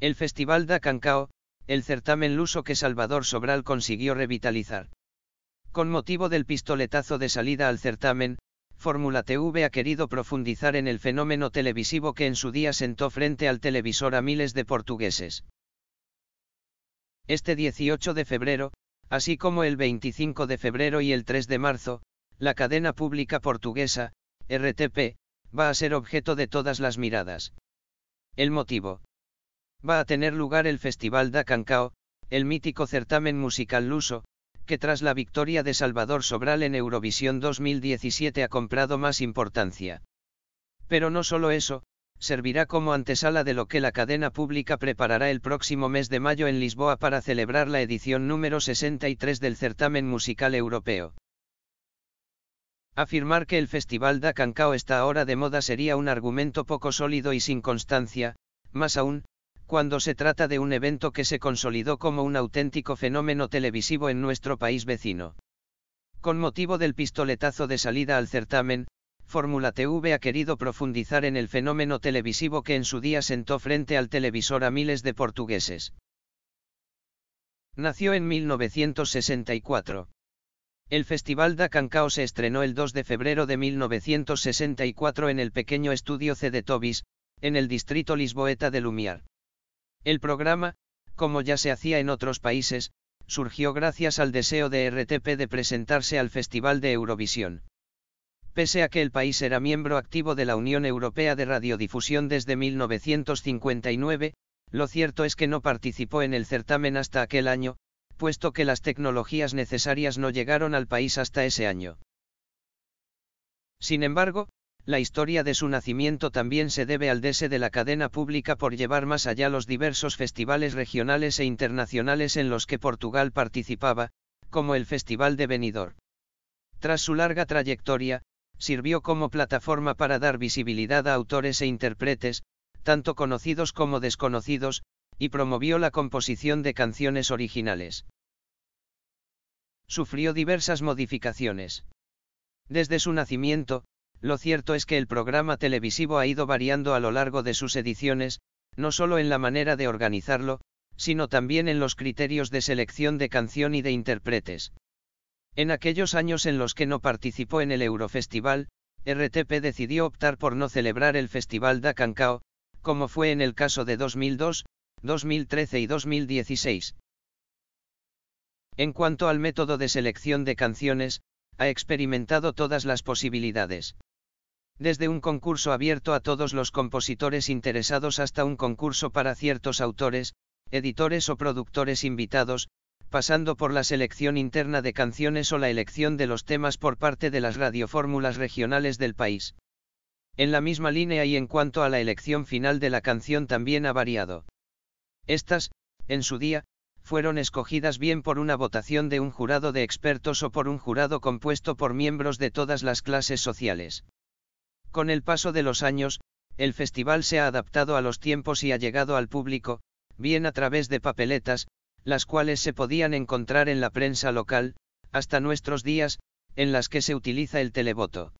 El Festival da Cancao, el certamen luso que Salvador Sobral consiguió revitalizar. Con motivo del pistoletazo de salida al certamen, Fórmula TV ha querido profundizar en el fenómeno televisivo que en su día sentó frente al televisor a miles de portugueses. Este 18 de febrero, así como el 25 de febrero y el 3 de marzo, la cadena pública portuguesa, RTP, va a ser objeto de todas las miradas. El motivo va a tener lugar el Festival da Cancao, el mítico certamen musical luso, que tras la victoria de Salvador Sobral en Eurovisión 2017 ha comprado más importancia. Pero no solo eso, servirá como antesala de lo que la cadena pública preparará el próximo mes de mayo en Lisboa para celebrar la edición número 63 del certamen musical europeo. Afirmar que el Festival da Cancao está ahora de moda sería un argumento poco sólido y sin constancia, más aún, cuando se trata de un evento que se consolidó como un auténtico fenómeno televisivo en nuestro país vecino. Con motivo del pistoletazo de salida al certamen, Fórmula TV ha querido profundizar en el fenómeno televisivo que en su día sentó frente al televisor a miles de portugueses. Nació en 1964. El Festival da Cancao se estrenó el 2 de febrero de 1964 en el pequeño estudio C de Tobis, en el distrito Lisboeta de Lumiar. El programa, como ya se hacía en otros países, surgió gracias al deseo de RTP de presentarse al Festival de Eurovisión. Pese a que el país era miembro activo de la Unión Europea de Radiodifusión desde 1959, lo cierto es que no participó en el certamen hasta aquel año, puesto que las tecnologías necesarias no llegaron al país hasta ese año. Sin embargo, la historia de su nacimiento también se debe al dese de la cadena pública por llevar más allá los diversos festivales regionales e internacionales en los que Portugal participaba, como el Festival de Benidorm. Tras su larga trayectoria, sirvió como plataforma para dar visibilidad a autores e intérpretes, tanto conocidos como desconocidos, y promovió la composición de canciones originales. Sufrió diversas modificaciones. Desde su nacimiento, lo cierto es que el programa televisivo ha ido variando a lo largo de sus ediciones, no solo en la manera de organizarlo, sino también en los criterios de selección de canción y de intérpretes. En aquellos años en los que no participó en el Eurofestival, RTP decidió optar por no celebrar el Festival da Cancao, como fue en el caso de 2002, 2013 y 2016. En cuanto al método de selección de canciones, ha experimentado todas las posibilidades desde un concurso abierto a todos los compositores interesados hasta un concurso para ciertos autores, editores o productores invitados, pasando por la selección interna de canciones o la elección de los temas por parte de las radiofórmulas regionales del país. En la misma línea y en cuanto a la elección final de la canción también ha variado. Estas, en su día, fueron escogidas bien por una votación de un jurado de expertos o por un jurado compuesto por miembros de todas las clases sociales. Con el paso de los años, el festival se ha adaptado a los tiempos y ha llegado al público, bien a través de papeletas, las cuales se podían encontrar en la prensa local, hasta nuestros días, en las que se utiliza el televoto.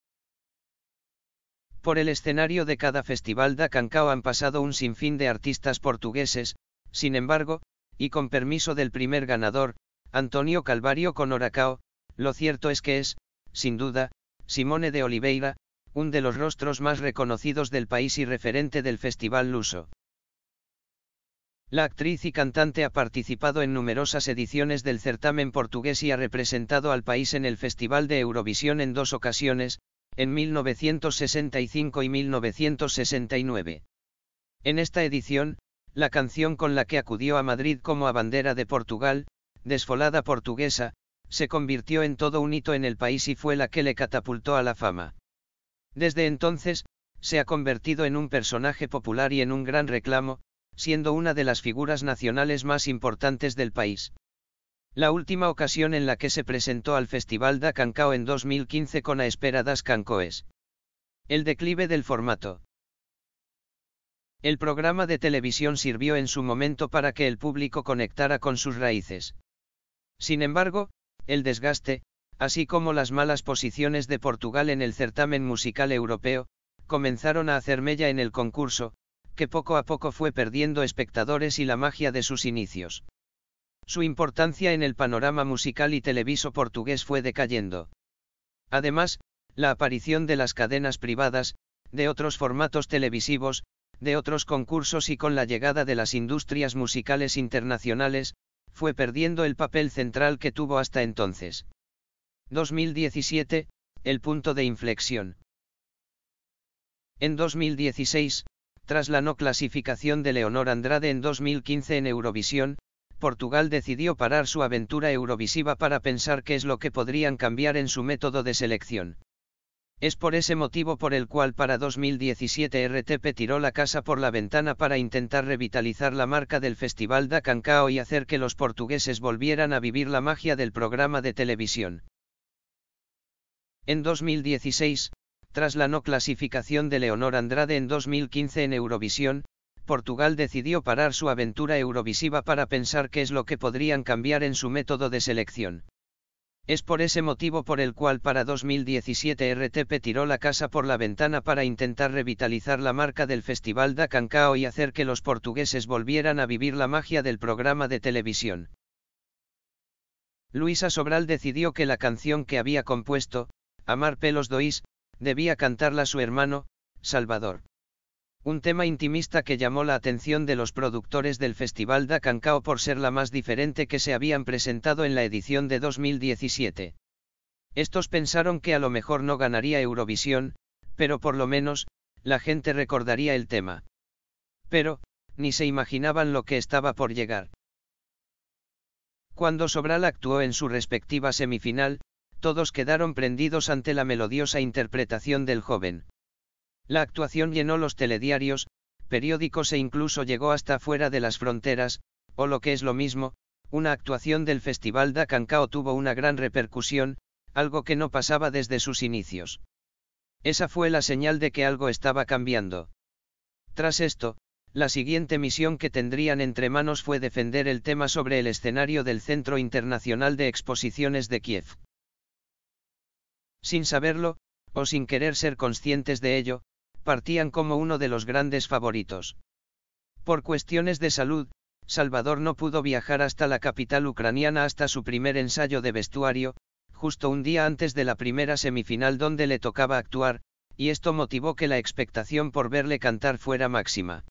Por el escenario de cada festival da Cancao han pasado un sinfín de artistas portugueses, sin embargo, y con permiso del primer ganador, Antonio Calvario con Horacao, lo cierto es que es, sin duda, Simone de Oliveira, un de los rostros más reconocidos del país y referente del Festival Luso. La actriz y cantante ha participado en numerosas ediciones del certamen portugués y ha representado al país en el Festival de Eurovisión en dos ocasiones, en 1965 y 1969. En esta edición, la canción con la que acudió a Madrid como a bandera de Portugal, desfolada portuguesa, se convirtió en todo un hito en el país y fue la que le catapultó a la fama. Desde entonces, se ha convertido en un personaje popular y en un gran reclamo, siendo una de las figuras nacionales más importantes del país. La última ocasión en la que se presentó al Festival da Cancao en 2015 con A esperadas Cancoes. El declive del formato. El programa de televisión sirvió en su momento para que el público conectara con sus raíces. Sin embargo, el desgaste, así como las malas posiciones de Portugal en el certamen musical europeo, comenzaron a hacer mella en el concurso, que poco a poco fue perdiendo espectadores y la magia de sus inicios. Su importancia en el panorama musical y televiso portugués fue decayendo. Además, la aparición de las cadenas privadas, de otros formatos televisivos, de otros concursos y con la llegada de las industrias musicales internacionales, fue perdiendo el papel central que tuvo hasta entonces. 2017, el punto de inflexión. En 2016, tras la no clasificación de Leonor Andrade en 2015 en Eurovisión, Portugal decidió parar su aventura eurovisiva para pensar qué es lo que podrían cambiar en su método de selección. Es por ese motivo por el cual para 2017 RTP tiró la casa por la ventana para intentar revitalizar la marca del Festival da Cancao y hacer que los portugueses volvieran a vivir la magia del programa de televisión. En 2016, tras la no clasificación de Leonor Andrade en 2015 en Eurovisión, Portugal decidió parar su aventura eurovisiva para pensar qué es lo que podrían cambiar en su método de selección. Es por ese motivo por el cual para 2017 RTP tiró la casa por la ventana para intentar revitalizar la marca del Festival da Cancao y hacer que los portugueses volvieran a vivir la magia del programa de televisión. Luisa Sobral decidió que la canción que había compuesto, Amar pelos dois, debía cantarla su hermano, Salvador. Un tema intimista que llamó la atención de los productores del Festival da Cancao por ser la más diferente que se habían presentado en la edición de 2017. Estos pensaron que a lo mejor no ganaría Eurovisión, pero por lo menos, la gente recordaría el tema. Pero, ni se imaginaban lo que estaba por llegar. Cuando Sobral actuó en su respectiva semifinal, todos quedaron prendidos ante la melodiosa interpretación del joven. La actuación llenó los telediarios, periódicos e incluso llegó hasta fuera de las fronteras, o lo que es lo mismo, una actuación del Festival da Cancao tuvo una gran repercusión, algo que no pasaba desde sus inicios. Esa fue la señal de que algo estaba cambiando. Tras esto, la siguiente misión que tendrían entre manos fue defender el tema sobre el escenario del Centro Internacional de Exposiciones de Kiev sin saberlo, o sin querer ser conscientes de ello, partían como uno de los grandes favoritos. Por cuestiones de salud, Salvador no pudo viajar hasta la capital ucraniana hasta su primer ensayo de vestuario, justo un día antes de la primera semifinal donde le tocaba actuar, y esto motivó que la expectación por verle cantar fuera máxima.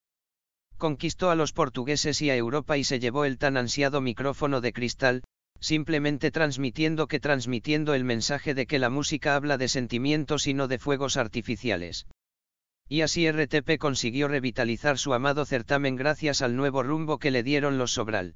Conquistó a los portugueses y a Europa y se llevó el tan ansiado micrófono de cristal, simplemente transmitiendo que transmitiendo el mensaje de que la música habla de sentimientos y no de fuegos artificiales. Y así RTP consiguió revitalizar su amado certamen gracias al nuevo rumbo que le dieron los Sobral.